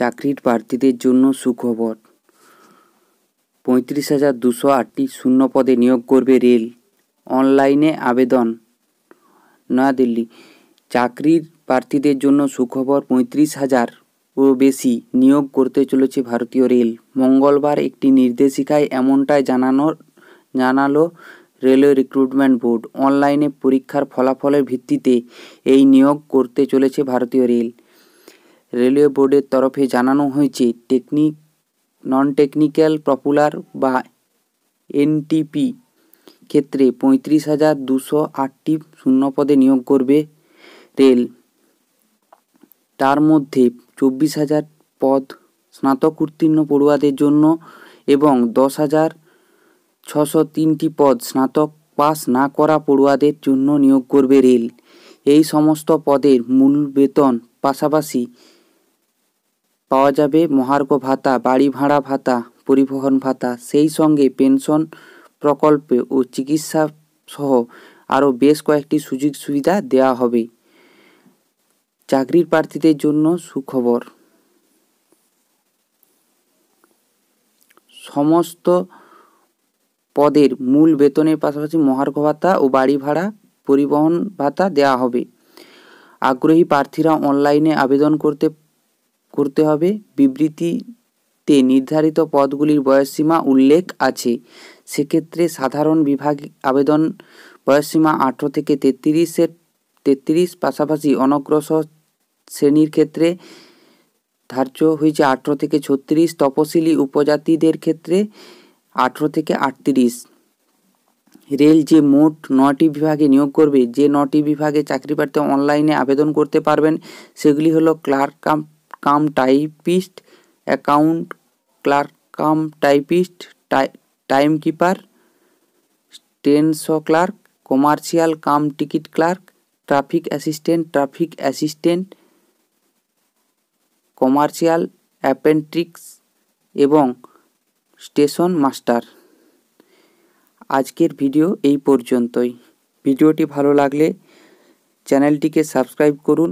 চাকরির প্রার্থীদের জন্য সুখবর পঁয়ত্রিশ হাজার দুশো আটটি শূন্য পদে নিয়োগ করবে রেল অনলাইনে আবেদন নয়াদিল্লি চাকরির প্রার্থীদের জন্য সুখবর পঁয়ত্রিশ হাজার ও বেশি নিয়োগ করতে চলেছে ভারতীয় রেল মঙ্গলবার একটি নির্দেশিকায় এমনটাই জানানোর জানালো রেলওয়ে রিক্রুটমেন্ট বোর্ড অনলাইনে পরীক্ষার ফলাফলের ভিত্তিতে এই নিয়োগ করতে চলেছে ভারতীয় রেল রেলওয়ে বোর্ডের তরফে জানানো হয়েছে টেকনিক নন টেকনিক্যাল পপুলার বা এনটিপি ক্ষেত্রে পঁয়ত্রিশ হাজার দুশো আটটি শূন্যপদে নিয়োগ করবে রেল তার মধ্যে চব্বিশ হাজার পদ স্নাতক উত্তীর্ণ পড়ুয়াদের জন্য এবং দশ হাজার ছশো তিনটি পদ স্নাতক পাস না করা পড়ুয়াদের জন্য নিয়োগ করবে রেল এই সমস্ত পদের মূল বেতন পাশাপাশি পাওয়া যাবে মহার্ঘ ভাতা বাড়ি ভাড়া ভাতা পরিবহন ভাতা সেই সঙ্গে পেনশন প্রকল্পে ও চিকিৎসা সহ আরও বেশ কয়েকটি সুযোগ সুবিধা দেওয়া হবে চাকরির প্রার্থীদের জন্য সুখবর সমস্ত পদের মূল বেতনের পাশাপাশি মহার্ঘ ভাতা ও বাড়ি ভাড়া পরিবহন ভাতা দেওয়া হবে আগ্রহী প্রার্থীরা অনলাইনে আবেদন করতে করতে হবে বিবৃতিতে নির্ধারিত পদগুলির বয়সসীমা উল্লেখ আছে সেক্ষেত্রে সাধারণ বিভাগ আবেদন বয়সসীমা আঠেরো থেকে তেত্রিশের তেত্রিশ পাশাপাশি অনগ্রসর শ্রেণীর ক্ষেত্রে ধার্য হয়েছে আঠেরো থেকে ছত্রিশ তপশিলি উপজাতিদের ক্ষেত্রে আঠেরো থেকে আটত্রিশ রেল যে মোট নটি বিভাগে নিয়োগ করবে যে নটি বিভাগে চাকরি প্রার্থী অনলাইনে আবেদন করতে পারবেন সেগুলি হলো clerk cum cum typist account clerk cum typist time keeper trains clerk commercial cum ticket clerk traffic assistant traffic assistant commercial apprentice এবং স্টেশন মাস্টার আজকের ভিডিও এই পর্যন্তই ভিডিওটি ভালো লাগলে চ্যানেলটিকে সাবস্ক্রাইব করুন